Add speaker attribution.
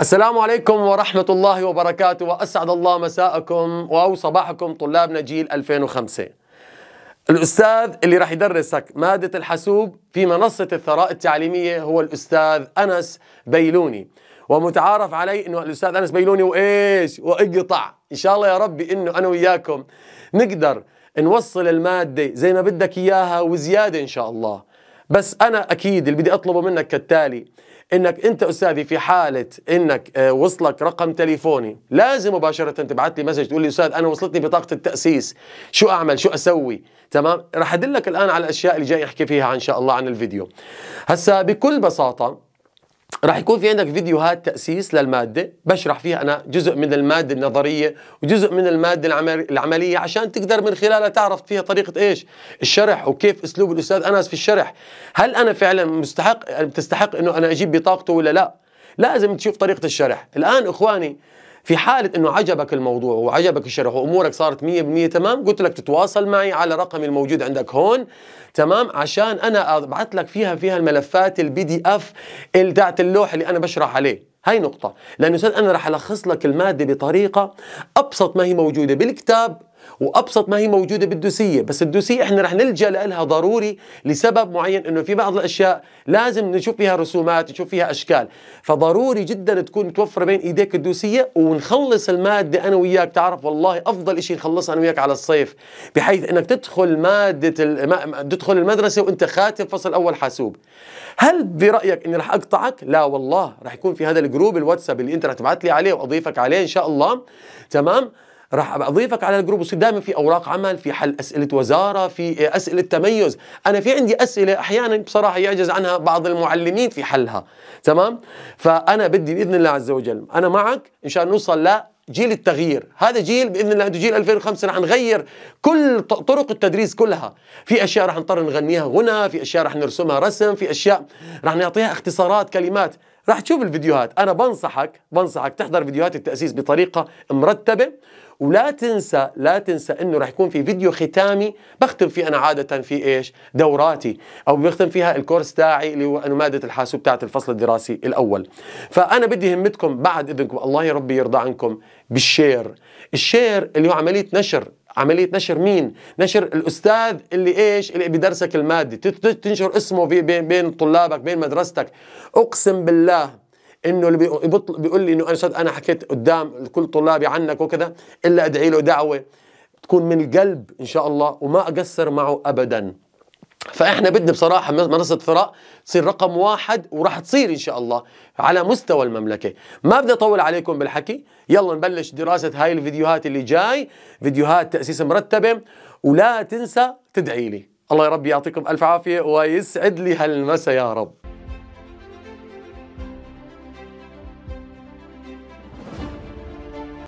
Speaker 1: السلام عليكم ورحمة الله وبركاته وأسعد الله مساءكم أو صباحكم طلابنا جيل 2005 الأستاذ اللي راح يدرسك مادة الحاسوب في منصة الثراء التعليمية هو الأستاذ أنس بيلوني ومتعارف علي انه الاستاذ انس بيلوني وايش واقطع ان شاء الله يا ربي انه انا وياكم نقدر نوصل الماده زي ما بدك اياها وزياده ان شاء الله بس انا اكيد اللي بدي اطلبه منك كالتالي انك انت استاذي في حاله انك آه، وصلك رقم تليفوني لازم مباشره تبعث لي مسج تقول لي استاذ انا وصلتني بطاقه التاسيس شو اعمل شو اسوي تمام راح ادلك الان على الاشياء اللي جاي احكي فيها ان شاء الله عن الفيديو هسا بكل بساطه راح يكون في عندك فيديوهات تأسيس للمادة بشرح فيها أنا جزء من المادة النظرية وجزء من المادة العملية عشان تقدر من خلالها تعرف فيها طريقة إيش الشرح وكيف أسلوب الأستاذ أنس في الشرح هل أنا فعلا مستحق تستحق أنه أنا أجيب بطاقته ولا لا لازم تشوف طريقة الشرح الآن إخواني في حالة انه عجبك الموضوع وعجبك الشرح وامورك صارت 100% تمام قلت لك تتواصل معي على رقمي الموجود عندك هون تمام عشان انا ابعث لك فيها فيها الملفات البي دي اف بتاعت اللوح اللي انا بشرح عليه هاي نقطة لأنه أنا رح ألخص لك المادة بطريقة أبسط ما هي موجودة بالكتاب وابسط ما هي موجوده بالدوسيه بس الدوسيه احنا رح نلجا لها ضروري لسبب معين انه في بعض الاشياء لازم نشوف فيها رسومات نشوف فيها اشكال فضروري جدا تكون متوفره بين ايديك الدوسيه ونخلص الماده انا وياك تعرف والله افضل شيء نخلصها انا وياك على الصيف بحيث انك تدخل ماده الم... تدخل المدرسه وانت خاتم فصل اول حاسوب هل برايك اني رح اقطعك لا والله رح يكون في هذا الجروب الواتساب اللي انت رح تبعث لي عليه واضيفك عليه ان شاء الله تمام راح اضيفك على الجروب وصير دائما في اوراق عمل في حل اسئله وزاره في اسئله تميز انا في عندي اسئله احيانا بصراحه يعجز عنها بعض المعلمين في حلها تمام فانا بدي باذن الله عز وجل انا معك ان شاء الله نوصل لجيل التغيير هذا جيل باذن الله انتم جيل 2005 رح نغير كل طرق التدريس كلها في اشياء رح نضطر نغنيها غنى في اشياء رح نرسمها رسم في اشياء رح نعطيها اختصارات كلمات رح تشوف الفيديوهات انا بنصحك بنصحك تحضر فيديوهات التاسيس بطريقه مرتبه ولا تنسى لا تنسى انه راح يكون في فيديو ختامي بختم فيه انا عاده في ايش دوراتي او بختم فيها الكورس تاعي اللي هو انه ماده الحاسوب تاعت الفصل الدراسي الاول فانا بدي همتكم بعد اذنكم الله يا ربي يرضى عنكم بالشير الشير اللي هو عمليه نشر عملية نشر مين؟ نشر الأستاذ اللي إيش؟ اللي بدرسك المادة تنشر اسمه بين طلابك بين مدرستك أقسم بالله انه اللي بيقول لي انه انا انا حكيت قدام كل طلابي عنك وكذا الا ادعي له دعوه تكون من القلب ان شاء الله وما اقصر معه ابدا فاحنا بدنا بصراحه منصه فراء تصير رقم واحد وراح تصير ان شاء الله على مستوى المملكه ما بدي اطول عليكم بالحكي يلا نبلش دراسه هاي الفيديوهات اللي جاي فيديوهات تاسيس مرتبه ولا تنسى تدعي لي الله يا رب يعطيكم الف عافيه ويسعد لي هالمسا يا رب